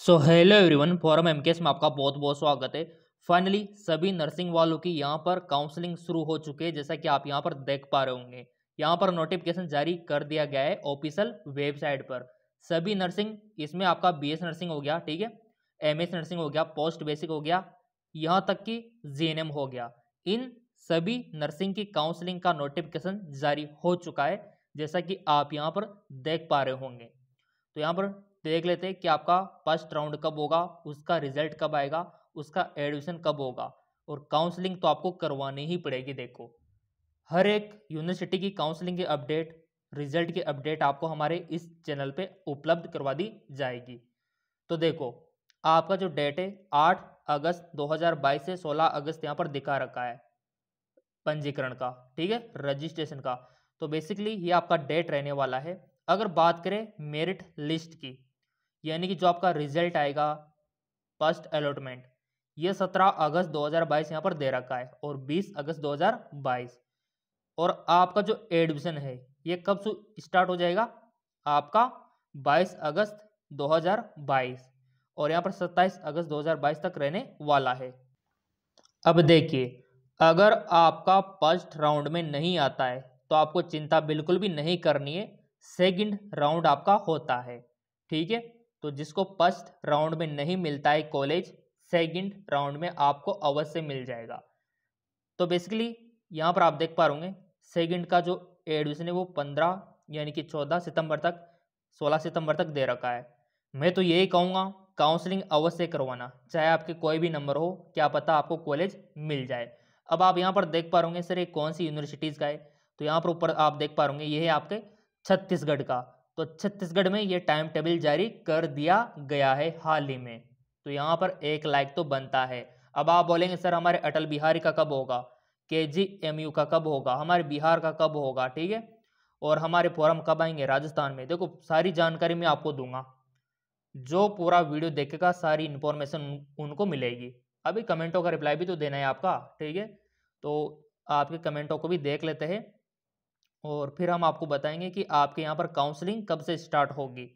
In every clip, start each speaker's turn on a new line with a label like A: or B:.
A: so hello everyone from MKS में आपका बहुत बहुत स्वागत है फाइनली सभी नर्सिंग वालों की यहाँ पर काउंसलिंग शुरू हो चुकी है जैसा कि आप यहाँ पर देख पा रहे होंगे यहाँ पर नोटिफिकेशन जारी कर दिया गया है ऑफिशियल वेबसाइट पर सभी नर्सिंग इसमें आपका बीएस नर्सिंग हो गया ठीक है एम नर्सिंग हो गया पोस्ट बेसिक हो गया यहाँ तक कि जीएनएम हो गया इन सभी नर्सिंग की काउंसलिंग का नोटिफिकेशन जारी हो चुका है जैसा कि आप यहाँ पर देख पा रहे होंगे तो यहाँ पर देख लेते हैं कि आपका फर्स्ट राउंड कब होगा उसका रिजल्ट कब आएगा उसका एडमिशन कब होगा और काउंसलिंग तो आपको करवानी ही पड़ेगी देखो हर एक यूनिवर्सिटी की काउंसलिंग के अपडेट रिजल्ट के अपडेट आपको हमारे इस चैनल पे उपलब्ध करवा दी जाएगी तो देखो आपका जो डेट है आठ अगस्त 2022 से 16 अगस्त यहाँ पर दिखा रखा है पंजीकरण का ठीक है रजिस्ट्रेशन का तो बेसिकली ये आपका डेट रहने वाला है अगर बात करें मेरिट लिस्ट की यानी कि जो आपका रिजल्ट आएगा फर्स्ट अलॉटमेंट ये 17 अगस्त 2022 यहाँ पर दे रखा है और 20 अगस्त 2022 और आपका जो एडमिशन है ये कब से स्टार्ट हो जाएगा आपका 22 अगस्त 2022 और यहाँ पर 27 अगस्त 2022 तक रहने वाला है अब देखिए अगर आपका फर्स्ट राउंड में नहीं आता है तो आपको चिंता बिल्कुल भी नहीं करनी है सेकंड राउंड आपका होता है ठीक है तो जिसको फर्स्ट राउंड में नहीं मिलता है कॉलेज सेकंड राउंड में आपको अवश्य मिल जाएगा तो बेसिकली यहाँ पर आप देख पा रहे सेकंड का जो एडमिशन है वो पंद्रह यानी कि चौदह सितंबर तक सोलह सितंबर तक दे रखा है मैं तो यही कहूँगा काउंसलिंग अवश्य करवाना चाहे आपके कोई भी नंबर हो क्या पता आपको कॉलेज मिल जाए अब आप यहाँ पर देख पा रहे सर ये कौन सी यूनिवर्सिटीज़ का है तो यहाँ पर ऊपर आप देख पा रहे ये है आपके छत्तीसगढ़ का तो छत्तीसगढ़ में ये टाइम टेबल जारी कर दिया गया है हाल ही में तो यहाँ पर एक लाइक तो बनता है अब आप बोलेंगे सर हमारे अटल बिहारी का कब होगा के जी एम यू का कब होगा हमारे बिहार का कब होगा ठीक है और हमारे फोरम कब आएंगे राजस्थान में देखो सारी जानकारी मैं आपको दूंगा जो पूरा वीडियो देखेगा सारी इन्फॉर्मेशन उनको मिलेगी अभी कमेंटों का रिप्लाई भी तो देना है आपका ठीक है तो आपके कमेंटों को भी देख लेते हैं और फिर हम आपको बताएंगे कि आपके यहाँ पर काउंसलिंग कब से स्टार्ट होगी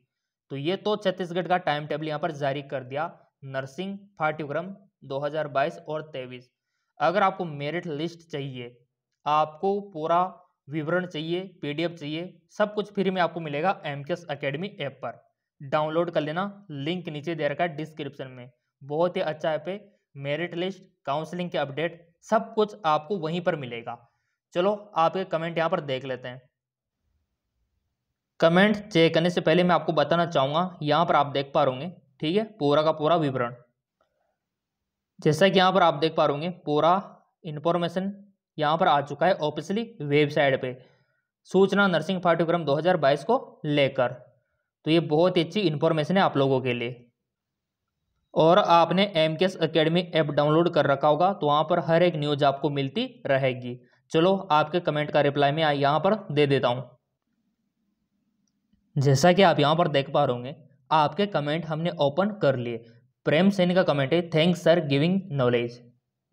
A: तो ये तो छत्तीसगढ़ का टाइम टेबल यहाँ पर जारी कर दिया नर्सिंग पाठ्यक्रम 2022 और 23 अगर आपको मेरिट लिस्ट चाहिए आपको पूरा विवरण चाहिए पीडीएफ चाहिए सब कुछ फ्री में आपको मिलेगा M K S academy app पर डाउनलोड कर लेना लिंक नीचे दे रखा है डिस्क्रिप्शन में बहुत ही अच्छा ऐप है मेरिट लिस्ट काउंसलिंग के अपडेट सब कुछ आपको वहीं पर मिलेगा चलो आपके कमेंट यहाँ पर देख लेते हैं कमेंट चेक करने से पहले मैं आपको बताना चाहूँगा यहाँ पर आप देख पा रहोगे ठीक है पूरा का पूरा विवरण जैसा कि यहाँ पर आप देख पा रहोगे पूरा इन्फॉर्मेशन यहाँ पर आ चुका है ऑफिशियली वेबसाइट पे सूचना नर्सिंग पाठ्यक्रम 2022 को लेकर तो ये बहुत ही अच्छी इन्फॉर्मेशन है आप लोगों के लिए और आपने M K S academy app download कर रखा होगा तो वहाँ पर हर एक न्यूज आपको मिलती रहेगी चलो आपके कमेंट का रिप्लाई मैं यहाँ पर दे देता हूँ जैसा कि आप यहाँ पर देख पा रहे होंगे आपके कमेंट हमने ओपन कर लिए प्रेम सेन का कमेंट है थैंक्स सर गिविंग नॉलेज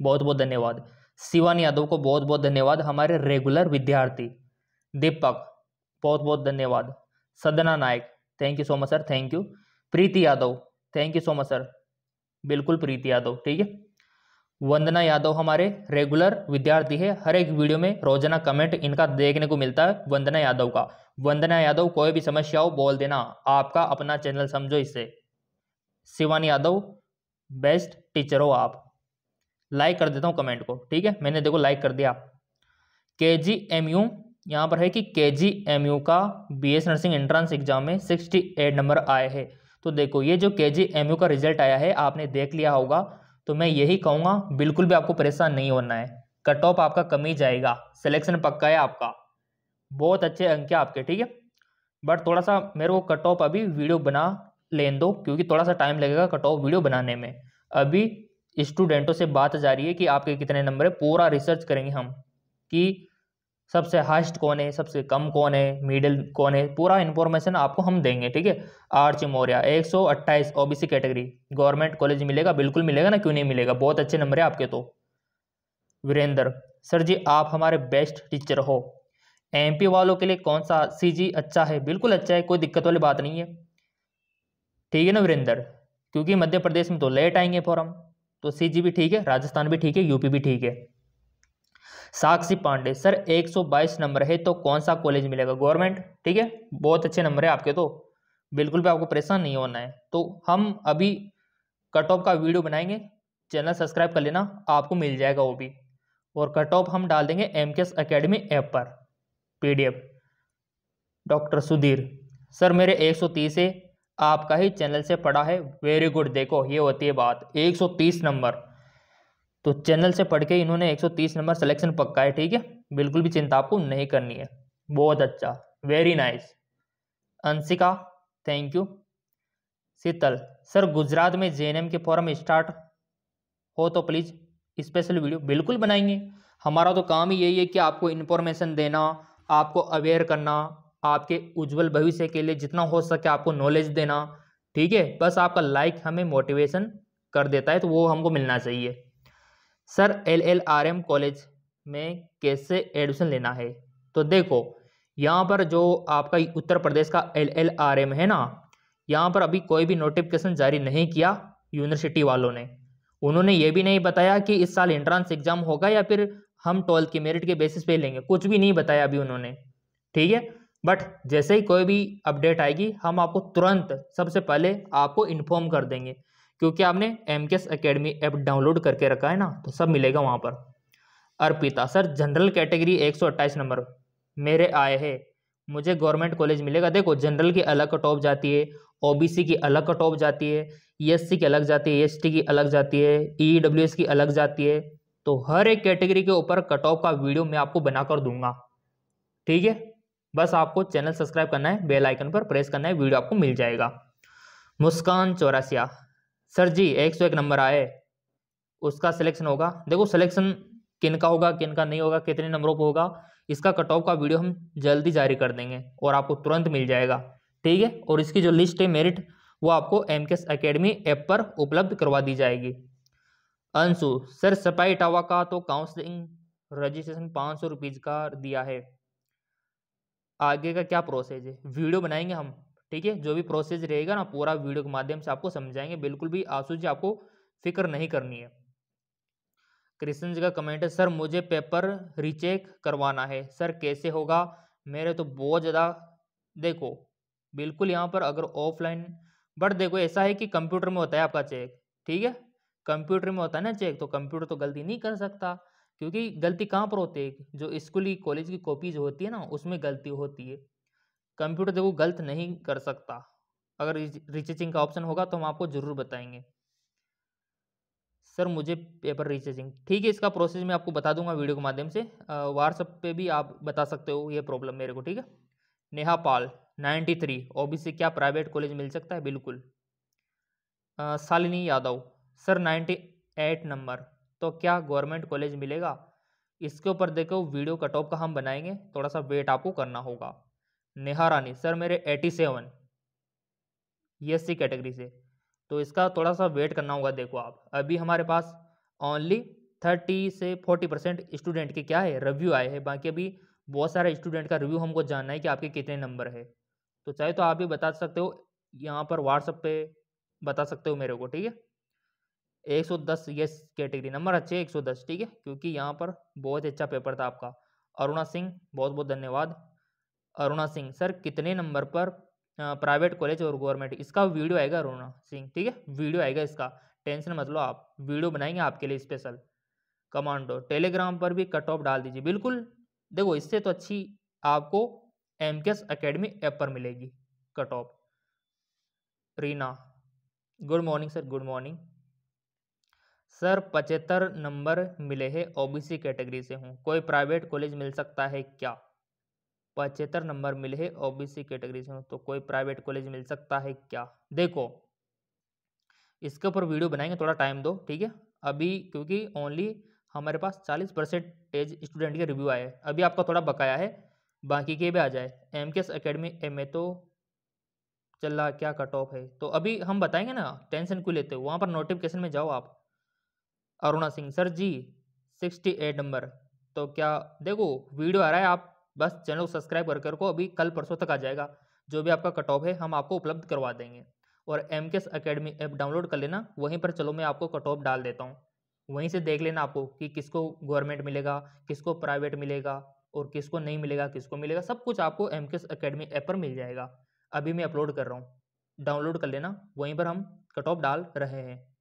A: बहुत बहुत धन्यवाद शिवान यादव को बहुत बहुत धन्यवाद हमारे रेगुलर विद्यार्थी दीपक बहुत बहुत धन्यवाद Sadna Nayak thank you so much sir thank you Preeti Yadav thank you so much sir बिल्कुल प्रीति यादव ठीक है वंदना यादव हमारे रेगुलर विद्यार्थी है हर एक वीडियो में रोजाना कमेंट इनका देखने को मिलता है वंदना यादव का वंदना यादव कोई भी समस्या हो बोल देना आपका अपना चैनल समझो इससे शिवानी यादव बेस्ट टीचर हो आप लाइक कर देता हूँ कमेंट को ठीक है मैंने देखो लाइक कर दिया के जी एम यू यहाँ पर है कि के जी एम यू का B S nursing entrance exam में सिक्सटी एट नंबर आए हैं तो देखो ये जो के जी एम यू का रिजल्ट आया है आपने देख लिया होगा तो मैं यही कहूँगा बिल्कुल भी आपको परेशान नहीं होना है कट ऑफ आपका कम ही जाएगा सिलेक्शन पक्का है आपका बहुत अच्छे अंक है आपके ठीक है बट थोड़ा सा मेरे को कट ऑफ अभी वीडियो बना लेन दो क्योंकि थोड़ा सा टाइम लगेगा कट ऑफ वीडियो बनाने में अभी स्टूडेंटों से बात जा रही है कि आपके कितने नंबर है पूरा रिसर्च करेंगे हम कि सबसे हाइस्ट कौन है सबसे कम कौन है मिडिल कौन है पूरा इन्फॉर्मेशन आपको हम देंगे ठीक है आर्च मौर्या एक सौ अट्ठाईस ओबीसी कैटेगरी गवर्नमेंट कॉलेज मिलेगा बिल्कुल मिलेगा ना क्यों नहीं मिलेगा बहुत अच्छे नंबर है आपके तो वीरेंद्र सर जी आप हमारे बेस्ट टीचर हो एम वालों के लिए कौन सा सी अच्छा है बिल्कुल अच्छा है कोई दिक्कत वाली बात नहीं है ठीक है ना वीरेंद्र क्योंकि मध्य प्रदेश में तो लेट आएंगे फॉरम तो सी भी ठीक है राजस्थान भी ठीक है यूपी भी ठीक है साक्षी पांडे सर 122 नंबर है तो कौन सा कॉलेज मिलेगा गवर्नमेंट ठीक है बहुत अच्छे नंबर है आपके तो बिल्कुल भी आपको परेशान नहीं होना है तो हम अभी कट ऑफ का वीडियो बनाएंगे चैनल सब्सक्राइब कर लेना आपको मिल जाएगा वो भी और कट ऑफ हम डाल देंगे M K S academy app पर पीडीएफ डॉक्टर सुधीर सर मेरे 130 है आपका ही चैनल से पढ़ा है वेरी गुड देखो ये होती है बात 130 नंबर तो चैनल से पढ़ के इन्होंने 130 नंबर सिलेक्शन पक्का है ठीक है बिल्कुल भी चिंता आपको नहीं करनी है बहुत अच्छा very nice Anshika thank you Sheetal sir Gujarat में जे के फॉरम स्टार्ट हो तो प्लीज़ स्पेशल वीडियो बिल्कुल बनाएंगे हमारा तो काम ही यही है कि आपको इन्फॉर्मेशन देना आपको अवेयर करना आपके उज्जवल भविष्य के लिए जितना हो सके आपको नॉलेज देना ठीक है बस आपका लाइक हमें मोटिवेशन कर देता है तो वो हमको मिलना चाहिए sir L L R M college में कैसे एडमिशन लेना है तो देखो यहाँ पर जो आपका उत्तर प्रदेश का एल एल आर एम है ना यहाँ पर अभी कोई भी नोटिफिकेशन जारी नहीं किया यूनिवर्सिटी वालों ने उन्होंने ये भी नहीं बताया कि इस साल एंट्रांस एग्ज़ाम होगा या फिर हम ट्वेल्थ के मेरिट के बेसिस पे लेंगे कुछ भी नहीं बताया अभी उन्होंने ठीक है बट जैसे ही कोई भी अपडेट आएगी हम आपको तुरंत सबसे पहले आपको इन्फॉर्म कर देंगे क्योंकि आपने M K S academy app download करके रखा है ना तो सब मिलेगा वहाँ पर अर्पिता सर जनरल कैटेगरी एक सौ अट्ठाईस नंबर मेरे आए हैं मुझे गवर्नमेंट कॉलेज मिलेगा देखो जनरल की अलग कट ऑफ जाती है ओबीसी की अलग कट ऑफ जाती है ईएससी e की अलग जाती है एसटी e की अलग जाती है ईडब्ल्यूएस e की अलग जाती है तो हर एक कैटेगरी के ऊपर कट ऑफ का वीडियो मैं आपको बनाकर दूंगा ठीक है बस आपको चैनल सब्सक्राइब करना है बेल आइकन पर प्रेस करना है वीडियो आपको मिल जाएगा मुस्कान चौरासिया सर जी एक सौ एक नंबर आए उसका सिलेक्शन होगा देखो सिलेक्शन किन का होगा किन का नहीं होगा कितने नंबरों पर होगा इसका कट ऑफ का वीडियो हम जल्दी जारी कर देंगे और आपको तुरंत मिल जाएगा ठीक है और इसकी जो लिस्ट है मेरिट वो आपको M K S academy app पर उपलब्ध करवा दी जाएगी अंशु सर सपाई टावा का तो काउंसलिंग रजिस्ट्रेशन पाँच सौ रुपीज़ का दिया है आगे का क्या प्रोसेस है वीडियो बनाएंगे हम ठीक है जो भी प्रोसेस रहेगा ना पूरा वीडियो के माध्यम से आपको समझाएंगे बिल्कुल भी आंसू जी आपको फिक्र नहीं करनी है कृष्ण जी का कमेंट है सर मुझे पेपर रिचेक करवाना है सर कैसे होगा मेरे तो बहुत ज़्यादा देखो बिल्कुल यहाँ पर अगर ऑफलाइन बट देखो ऐसा है कि कंप्यूटर में होता है आपका चेक ठीक है कंप्यूटर में होता है ना चेक तो कंप्यूटर तो गलती नहीं कर सकता क्योंकि गलती कहाँ पर होती है जो स्कूली कॉलेज की कॉपीज होती है ना उसमें गलती होती है कंप्यूटर देखो गलत नहीं कर सकता अगर रिचार्जिंग का ऑप्शन होगा तो हम आपको ज़रूर बताएंगे सर मुझे पेपर रिचार्जिंग ठीक है इसका प्रोसेस मैं आपको बता दूंगा वीडियो के माध्यम से व्हाट्सअप पे भी आप बता सकते हो ये प्रॉब्लम मेरे को ठीक है Neha Pal ninety three OBC क्या प्राइवेट कॉलेज मिल सकता है बिल्कुल Salini Shalini Yadav sir ninety eight number तो क्या गवर्नमेंट कॉलेज मिलेगा इसके ऊपर देखो वीडियो कटॉप का हम बनाएंगे थोड़ा सा वेट आपको करना होगा नेहा रानी सर मेरे eighty seven E C category से तो इसका थोड़ा सा वेट करना होगा देखो आप अभी हमारे पास ओनली थर्टी से फोर्टी परसेंट स्टूडेंट के क्या है रिव्यू आए हैं बाकी अभी बहुत सारे स्टूडेंट का रिव्यू हमको जानना है कि आपके कितने नंबर है तो चाहे तो आप भी बता सकते हो यहाँ पर व्हाट्सअप पे बता सकते हो मेरे को ठीक है 110 यस कैटेगरी नंबर अच्छे 110 ठीक है क्योंकि यहाँ पर बहुत अच्छा पेपर था आपका अरुणा सिंह बहुत बहुत धन्यवाद अरुणा सिंह सर कितने नंबर पर प्राइवेट कॉलेज और गवर्नमेंट इसका वीडियो आएगा अरुणा सिंह ठीक है वीडियो आएगा इसका टेंशन मत लो आप वीडियो बनाएंगे आपके लिए स्पेशल कमांडो टेलीग्राम पर भी कट ऑफ डाल दीजिए बिल्कुल देखो इससे तो अच्छी आपको M K S academy app पर मिलेगी cut off Reena good morning sir good morning sir पचहत्तर नंबर मिले हैं ओबीसी कैटेगरी से हूँ कोई प्राइवेट कॉलेज मिल सकता है क्या पचहत्तर नंबर मिले हैं ओबीसी कैटेगरी से तो कोई प्राइवेट कॉलेज मिल सकता है क्या देखो इसके ऊपर वीडियो बनाएंगे थोड़ा टाइम दो ठीक है अभी क्योंकि ओनली हमारे पास चालीस परसेंटेज स्टूडेंट के रिव्यू आए अभी आपका थोड़ा बकाया है बाकी के भी आ जाए M K S academy M A तो चल रहा क्या कट ऑफ है तो अभी हम बताएंगे ना टेंशन क्यों लेते हो वहाँ पर नोटिफिकेशन में जाओ आप Aruna Singh sir ji sixty eight number तो क्या देखो वीडियो आ रहा है आप बस चैनल को सब्सक्राइब करके रखो अभी कल परसों तक आ जाएगा जो भी आपका कट ऑफ है हम आपको उपलब्ध करवा देंगे और M K S academy app download कर लेना वहीं पर चलो मैं आपको कट ऑफ डाल देता हूँ वहीं से देख लेना आपको कि किसको गवर्नमेंट मिलेगा किसको प्राइवेट मिलेगा और किसको नहीं मिलेगा किसको मिलेगा सब कुछ आपको M K S academy app पर मिल जाएगा अभी मैं अपलोड कर रहा हूँ डाउनलोड कर लेना वहीं पर हम कट ऑफ डाल रहे हैं